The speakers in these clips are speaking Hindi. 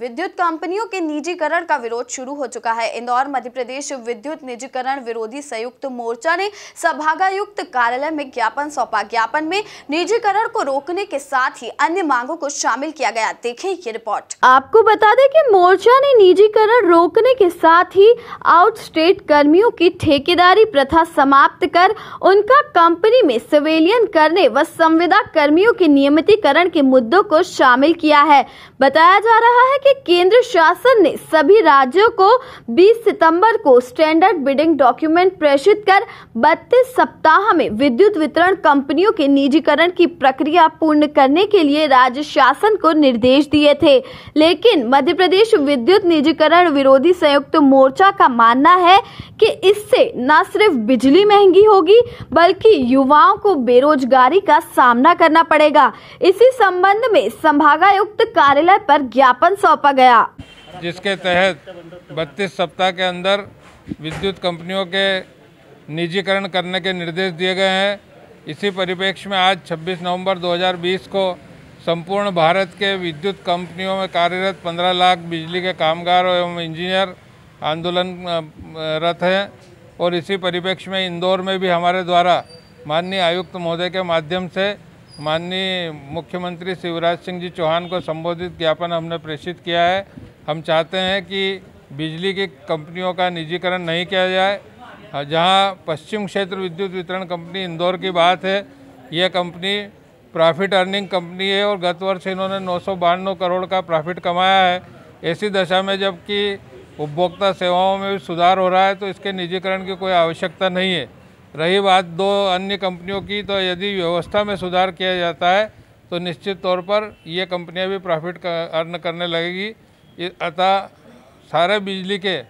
विद्युत कंपनियों के निजीकरण का विरोध शुरू हो चुका है इंदौर मध्य प्रदेश विद्युत निजीकरण विरोधी संयुक्त मोर्चा ने सभागायुक्त कार्यालय में ज्ञापन सौंपा ज्ञापन में निजीकरण को रोकने के साथ ही अन्य मांगों को शामिल किया गया देखें ये रिपोर्ट आपको बता दें कि मोर्चा ने निजीकरण रोकने के साथ ही आउटस्टेट कर्मियों की ठेकेदारी प्रथा समाप्त कर उनका कंपनी में सिविलियन करने व संविदा कर्मियों के नियमितीकरण के मुद्दों को शामिल किया है बताया जा रहा है कि केंद्र शासन ने सभी राज्यों को 20 सितंबर को स्टैंडर्ड बिडिंग डॉक्यूमेंट प्रेषित कर 32 सप्ताह में विद्युत वितरण कंपनियों के निजीकरण की प्रक्रिया पूर्ण करने के लिए राज्य शासन को निर्देश दिए थे लेकिन मध्य प्रदेश विद्युत निजीकरण विरोधी संयुक्त मोर्चा का मानना है कि इससे न सिर्फ बिजली महंगी होगी बल्कि युवाओं को बेरोजगारी का सामना करना पड़ेगा इसी संबंध में संभागायुक्त कार्यालय पर ज्ञापन सौंप सौंपा गया जिसके तहत बत्तीस सप्ताह के अंदर विद्युत कंपनियों के निजीकरण करने के निर्देश दिए गए हैं इसी परिप्रेक्ष्य में आज 26 नवंबर 2020 को संपूर्ण भारत के विद्युत कंपनियों में कार्यरत 15 लाख बिजली के कामगार एवं इंजीनियर आंदोलन हैं और इसी परिप्रेक्ष्य में इंदौर में भी हमारे द्वारा माननीय आयुक्त महोदय के माध्यम से माननीय मुख्यमंत्री शिवराज सिंह जी चौहान को संबोधित ज्ञापन हमने प्रेषित किया है हम चाहते हैं कि बिजली की कंपनियों का निजीकरण नहीं किया जाए हाँ, जहां पश्चिम क्षेत्र विद्युत वितरण कंपनी इंदौर की बात है यह कंपनी प्रॉफिट अर्निंग कंपनी है और गत वर्ष इन्होंने नौ करोड़ का प्रॉफिट कमाया है ऐसी दशा में जबकि उपभोक्ता सेवाओं में भी सुधार हो रहा है तो इसके निजीकरण की कोई आवश्यकता नहीं है रही बात दो अन्य कंपनियों की तो यदि व्यवस्था में सुधार किया जाता है तो निश्चित तौर पर ये कंपनियां भी प्रॉफिट अर्न करने लगेगी अतः सारे बिजली के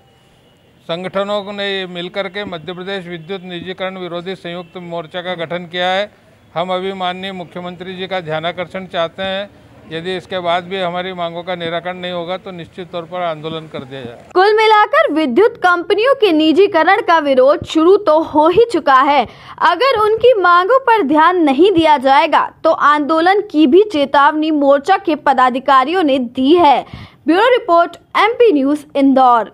संगठनों ने मिलकर के मध्य प्रदेश विद्युत निजीकरण विरोधी संयुक्त मोर्चा का गठन किया है हम अभी माननीय मुख्यमंत्री जी का ध्यानाकर्षण चाहते हैं यदि इसके बाद भी हमारी मांगों का निराकरण नहीं होगा तो निश्चित तौर पर आंदोलन कर दिया जाए कुल मिलाकर विद्युत कंपनियों के निजीकरण का विरोध शुरू तो हो ही चुका है अगर उनकी मांगों पर ध्यान नहीं दिया जाएगा तो आंदोलन की भी चेतावनी मोर्चा के पदाधिकारियों ने दी है bureau report M News Indore